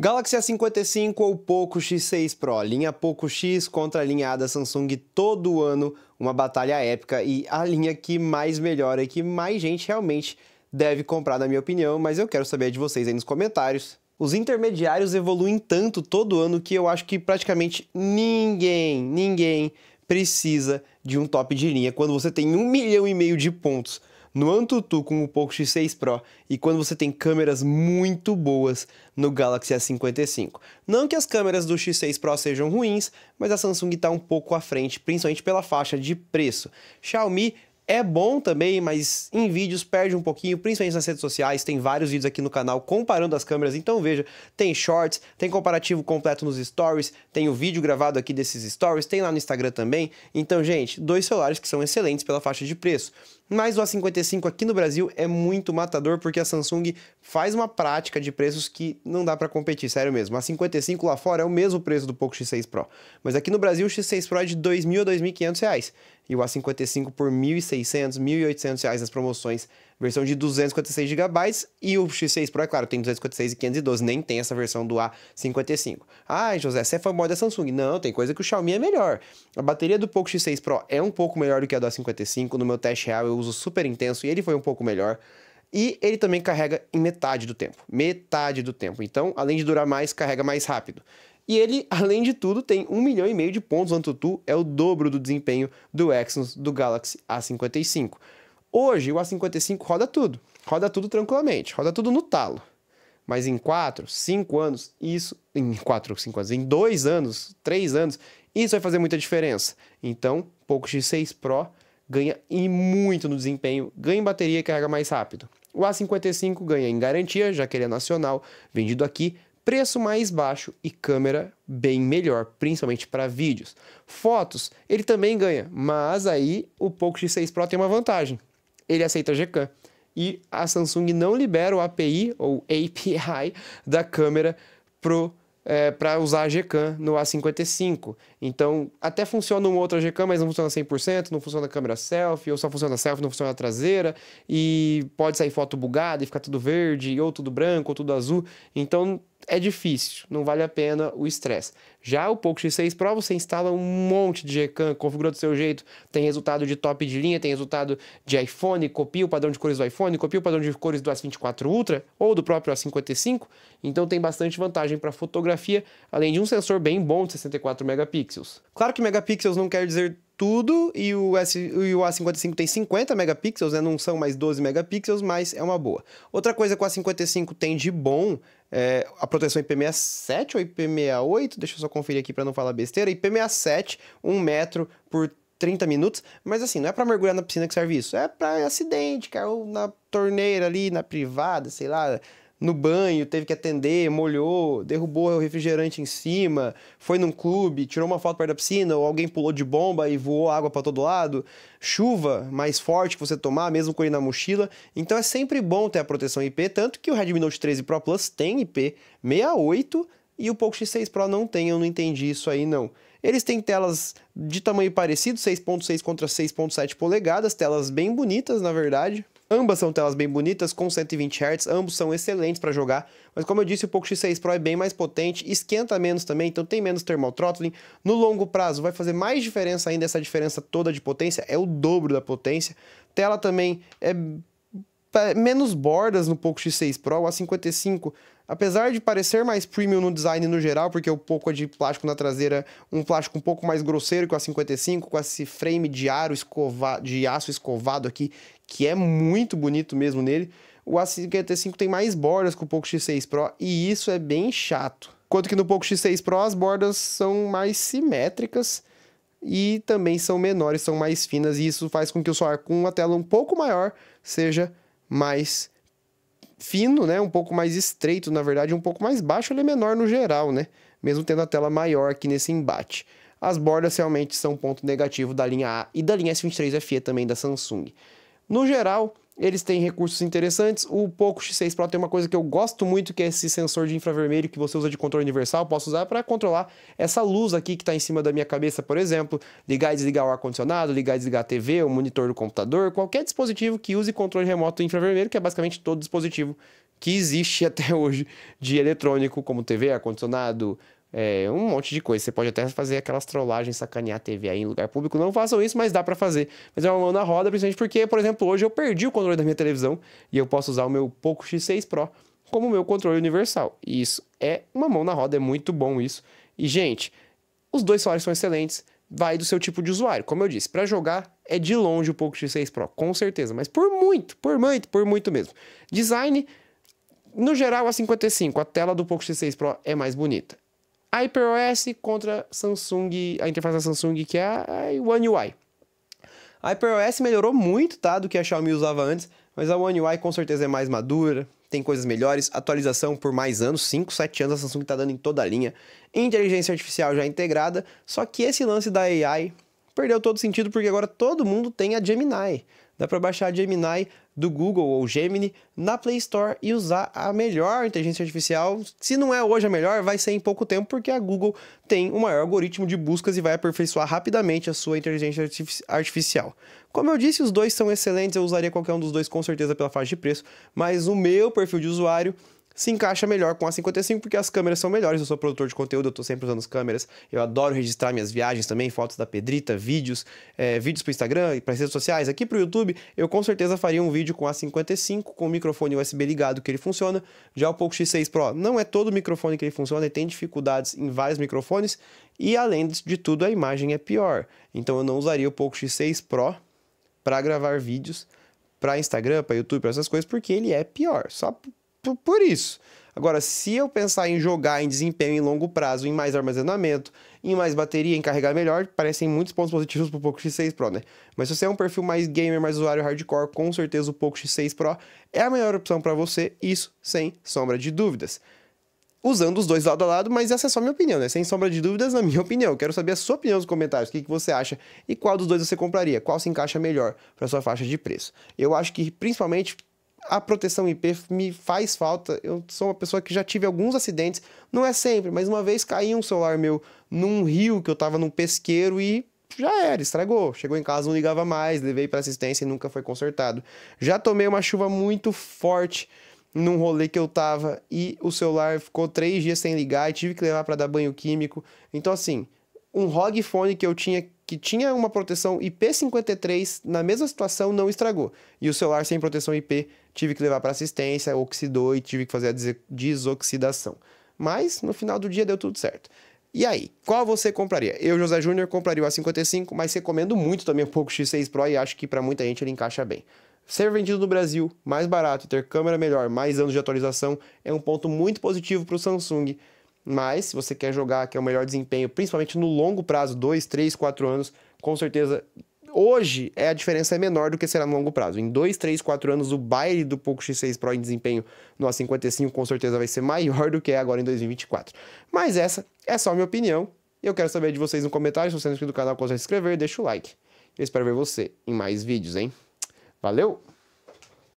Galaxy A55 ou Poco X6 Pro, linha Poco X contra a linha A da Samsung todo ano, uma batalha épica e a linha que mais melhora e que mais gente realmente deve comprar, na minha opinião, mas eu quero saber de vocês aí nos comentários. Os intermediários evoluem tanto todo ano que eu acho que praticamente ninguém, ninguém precisa de um top de linha quando você tem um milhão e meio de pontos no AnTuTu com o Poco X6 Pro e quando você tem câmeras muito boas no Galaxy S55. Não que as câmeras do X6 Pro sejam ruins, mas a Samsung está um pouco à frente, principalmente pela faixa de preço. Xiaomi é bom também, mas em vídeos perde um pouquinho, principalmente nas redes sociais. Tem vários vídeos aqui no canal comparando as câmeras, então veja, tem shorts, tem comparativo completo nos stories, tem o vídeo gravado aqui desses stories, tem lá no Instagram também. Então, gente, dois celulares que são excelentes pela faixa de preço. Mas o A55 aqui no Brasil é muito matador porque a Samsung faz uma prática de preços que não dá para competir, sério mesmo. A 55 lá fora é o mesmo preço do Poco X6 Pro, mas aqui no Brasil o X6 Pro é de R$ 2.000 a R$ 2.500 e o A55 por R$ 1.600, R$ 1.800 nas promoções. Versão de 256 GB e o X6 Pro, é claro, tem 256 e 512, nem tem essa versão do A55. Ah, José, você é fanboy da Samsung. Não, tem coisa que o Xiaomi é melhor. A bateria do Poco X6 Pro é um pouco melhor do que a do A55. No meu teste real eu uso super intenso e ele foi um pouco melhor. E ele também carrega em metade do tempo. Metade do tempo. Então, além de durar mais, carrega mais rápido. E ele, além de tudo, tem 1 milhão e meio de pontos. O AnTuTu é o dobro do desempenho do Exynos do Galaxy A55. Hoje, o A55 roda tudo. Roda tudo tranquilamente, roda tudo no talo. Mas em 4, 5 anos, isso. Em 4, 5 anos, em 2 anos, 3 anos, isso vai fazer muita diferença. Então, Poco X6 Pro ganha e muito no desempenho, ganha em bateria e carrega mais rápido. O A55 ganha em garantia, já que ele é nacional, vendido aqui, preço mais baixo e câmera bem melhor, principalmente para vídeos. Fotos, ele também ganha, mas aí o Poco X6 Pro tem uma vantagem. Ele aceita Gcam e a Samsung não libera o API ou API da câmera pro é, para usar a Gcam no A55. Então, até funciona uma outra Gcam, mas não funciona 100%, não funciona a câmera selfie, ou só funciona selfie, não funciona a traseira, e pode sair foto bugada e ficar tudo verde, ou tudo branco, ou tudo azul. Então, é difícil, não vale a pena o estresse. Já o Poco X6 Pro você instala um monte de GCAM, configura do seu jeito, tem resultado de top de linha, tem resultado de iPhone, copia o padrão de cores do iPhone, copia o padrão de cores do S24 Ultra ou do próprio A55, então tem bastante vantagem para fotografia, além de um sensor bem bom de 64 megapixels. Claro que megapixels não quer dizer tudo e o, S, e o A55 tem 50 megapixels, né? não são mais 12 megapixels, mas é uma boa. Outra coisa que o A55 tem de bom é, a proteção IP67 ou IP68, deixa eu só conferir aqui para não falar besteira, IP67, 1 metro por 30 minutos, mas assim, não é para mergulhar na piscina que serve isso, é para acidente, caiu é na torneira ali, na privada, sei lá, no banho, teve que atender, molhou, derrubou o refrigerante em cima, foi num clube, tirou uma foto perto da piscina, ou alguém pulou de bomba e voou água para todo lado, chuva mais forte que você tomar, mesmo com ele na mochila. Então é sempre bom ter a proteção IP, tanto que o Redmi Note 13 Pro Plus tem IP68 e o Poco X6 Pro não tem, eu não entendi isso aí não. Eles têm telas de tamanho parecido, 6.6 contra 6.7 polegadas, telas bem bonitas, na verdade. Ambas são telas bem bonitas, com 120 Hz, ambos são excelentes para jogar, mas como eu disse, o Poco X6 Pro é bem mais potente, esquenta menos também, então tem menos thermal throttling. No longo prazo vai fazer mais diferença ainda essa diferença toda de potência, é o dobro da potência. Tela também é, é menos bordas no Poco X6 Pro, a 55 Apesar de parecer mais premium no design no geral, porque o pouco de plástico na traseira, um plástico um pouco mais grosseiro que o A55, com esse frame de, aro escova, de aço escovado aqui, que é muito bonito mesmo nele, o A55 tem mais bordas que o Poco X6 Pro e isso é bem chato. Enquanto que no Poco X6 Pro as bordas são mais simétricas e também são menores, são mais finas e isso faz com que o celular com uma tela um pouco maior seja mais fino, né? Um pouco mais estreito, na verdade, um pouco mais baixo, ele é menor no geral, né? Mesmo tendo a tela maior aqui nesse embate. As bordas realmente são ponto negativo da linha A e da linha S23 FE também da Samsung. No geral, eles têm recursos interessantes. O Poco X6 Pro tem uma coisa que eu gosto muito, que é esse sensor de infravermelho que você usa de controle universal. posso usar para controlar essa luz aqui que está em cima da minha cabeça, por exemplo. Ligar e desligar o ar-condicionado, ligar e desligar a TV, o monitor do computador, qualquer dispositivo que use controle remoto infravermelho, que é basicamente todo dispositivo que existe até hoje de eletrônico, como TV, ar-condicionado, é, um monte de coisa. Você pode até fazer aquelas trollagens, sacanear a TV aí em lugar público. Não façam isso, mas dá para fazer. Mas é uma mão na roda, principalmente porque, por exemplo, hoje eu perdi o controle da minha televisão e eu posso usar o meu Poco X6 Pro como meu controle universal. E isso é uma mão na roda, é muito bom isso. E, gente, os dois salários são excelentes, vai do seu tipo de usuário. Como eu disse, para jogar é de longe o Poco X6 Pro, com certeza, mas por muito, por muito, por muito mesmo. Design, no geral, a 55, a tela do Poco X6 Pro é mais bonita HyperOS contra Samsung, a interface da Samsung, que é a One UI. A HyperOS melhorou muito, tá, do que a Xiaomi usava antes, mas a One UI com certeza é mais madura, tem coisas melhores, atualização por mais anos, 5, 7 anos a Samsung está dando em toda a linha, inteligência artificial já integrada, só que esse lance da AI perdeu todo sentido porque agora todo mundo tem a Gemini. Dá para baixar a Gemini do Google ou Gemini na Play Store e usar a melhor inteligência artificial. Se não é hoje a melhor, vai ser em pouco tempo, porque a Google tem o maior algoritmo de buscas e vai aperfeiçoar rapidamente a sua inteligência artificial. Como eu disse, os dois são excelentes, eu usaria qualquer um dos dois com certeza pela faixa de preço, mas o meu perfil de usuário se encaixa melhor com a 55 porque as câmeras são melhores. Eu sou produtor de conteúdo, eu tô sempre usando as câmeras. Eu adoro registrar minhas viagens também, fotos da Pedrita, vídeos, é, vídeos pro Instagram e para redes sociais. Aqui pro YouTube, eu com certeza faria um vídeo com a 55 com o microfone USB ligado que ele funciona. Já o Poco X6 Pro, não é todo microfone que ele funciona, ele tem dificuldades em vários microfones e além de tudo a imagem é pior. Então eu não usaria o Poco X6 Pro para gravar vídeos para Instagram, para YouTube, para essas coisas, porque ele é pior. Só por, por isso. Agora, se eu pensar em jogar em desempenho em longo prazo, em mais armazenamento, em mais bateria, em carregar melhor, parecem muitos pontos positivos pro Poco X6 Pro, né? Mas se você é um perfil mais gamer, mais usuário hardcore, com certeza o Poco X6 Pro é a melhor opção para você, isso sem sombra de dúvidas. Usando os dois lado a lado, mas essa é só minha opinião, né? Sem sombra de dúvidas, na minha opinião. Quero saber a sua opinião nos comentários, o que, que você acha e qual dos dois você compraria, qual se encaixa melhor para sua faixa de preço. Eu acho que, principalmente, a proteção IP me faz falta. Eu sou uma pessoa que já tive alguns acidentes, não é sempre, mas uma vez caiu um celular meu num rio que eu tava num pesqueiro e já era, estragou. Chegou em casa, não ligava mais, levei para assistência e nunca foi consertado. Já tomei uma chuva muito forte num rolê que eu tava e o celular ficou três dias sem ligar e tive que levar para dar banho químico. Então, assim, um ROG Phone que eu tinha que tinha uma proteção IP53 na mesma situação não estragou. E o celular sem proteção IP tive que levar para assistência, oxidou e tive que fazer a desoxidação. Mas no final do dia deu tudo certo. E aí, qual você compraria? Eu, José Júnior, compraria o A55, mas recomendo muito também o Poco X6 Pro e acho que para muita gente ele encaixa bem. Ser vendido no Brasil, mais barato, ter câmera melhor, mais anos de atualização é um ponto muito positivo para o Samsung mas se você quer jogar, que é o melhor desempenho, principalmente no longo prazo, 2, 3, 4 anos, com certeza hoje é a diferença é menor do que será no longo prazo. Em 2, 3, 4 anos, o baile do Poco X6 Pro em desempenho no A55 com certeza vai ser maior do que é agora em 2024. Mas essa é só minha opinião. eu quero saber de vocês no comentário. Se você não é inscrito no canal, consegue se inscrever, deixa o like. Eu espero ver você em mais vídeos, hein? Valeu!